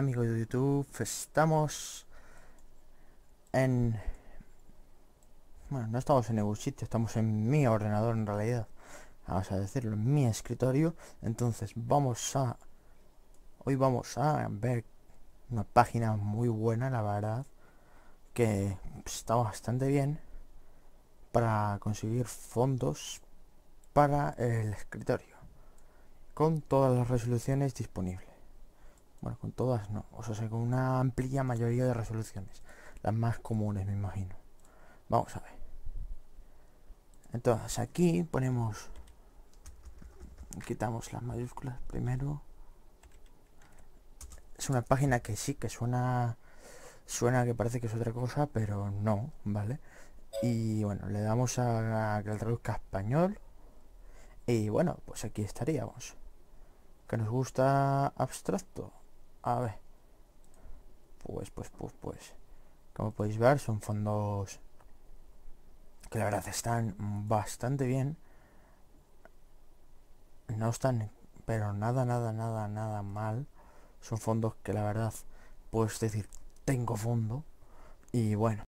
amigos de YouTube, estamos en... Bueno, no estamos en sitio estamos en mi ordenador en realidad Vamos a decirlo, en mi escritorio Entonces vamos a... Hoy vamos a ver una página muy buena, la verdad Que está bastante bien Para conseguir fondos para el escritorio Con todas las resoluciones disponibles bueno, con todas no. O sea, con una amplia mayoría de resoluciones. Las más comunes, me imagino. Vamos a ver. Entonces, aquí ponemos... Quitamos las mayúsculas primero. Es una página que sí, que suena... Suena que parece que es otra cosa, pero no, ¿vale? Y bueno, le damos a, que que traduzca a español. Y bueno, pues aquí estaríamos. Que nos gusta abstracto. A ver. Pues, pues, pues, pues. Como podéis ver, son fondos que la verdad están bastante bien. No están, pero nada, nada, nada, nada mal. Son fondos que la verdad puedes decir, tengo fondo. Y bueno.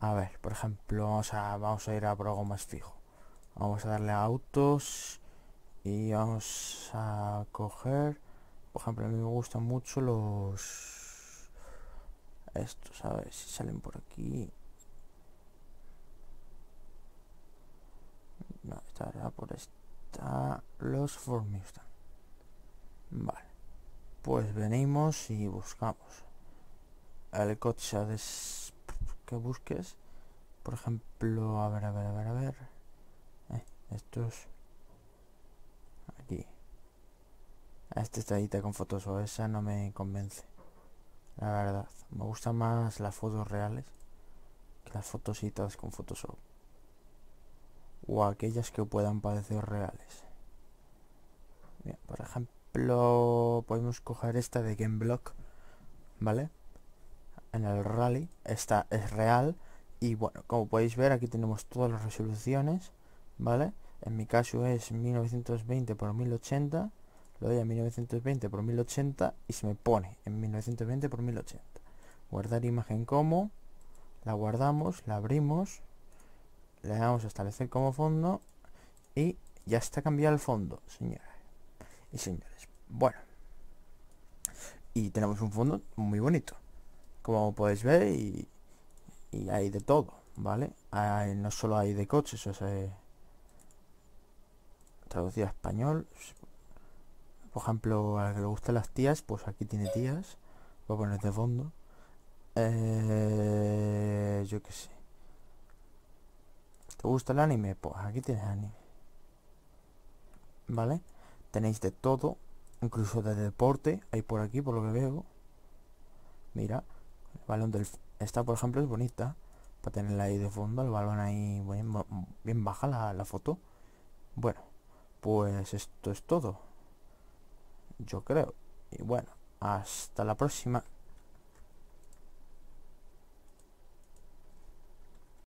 A ver, por ejemplo, vamos a, vamos a ir a por algo más fijo. Vamos a darle a autos y vamos a coger por ejemplo, a mí me gustan mucho los... Estos, a ver si salen por aquí. No, estará por esta... Los formistas Vale. Pues venimos y buscamos. El coche de... que busques. Por ejemplo, a ver, a ver, a ver, a ver. Eh, estos... A esta estadita con fotos o esa no me convence. La verdad. Me gustan más las fotos reales que las fotositas con Photoshop. O aquellas que puedan parecer reales. por ejemplo, podemos coger esta de GameBlock. ¿Vale? En el rally. Esta es real. Y bueno, como podéis ver, aquí tenemos todas las resoluciones. ¿Vale? En mi caso es 1920 por 1080 lo doy a 1920 por 1080 y se me pone en 1920 por 1080 guardar imagen como la guardamos la abrimos le damos a establecer como fondo y ya está cambiado el fondo señores y señores bueno y tenemos un fondo muy bonito como podéis ver y, hay de todo vale no solo hay de coches traducido a español por ejemplo, a que le gustan las tías, pues aquí tiene tías. Voy a poner de fondo. Eh, yo qué sé. ¿Te gusta el anime? Pues aquí tiene anime. ¿Vale? Tenéis de todo, incluso de deporte, hay por aquí, por lo que veo. Mira, el balón del... Esta, por ejemplo, es bonita. Para tenerla ahí de fondo, el balón ahí bien, baja la foto. Bueno, pues esto es todo yo creo. Y bueno, hasta la próxima.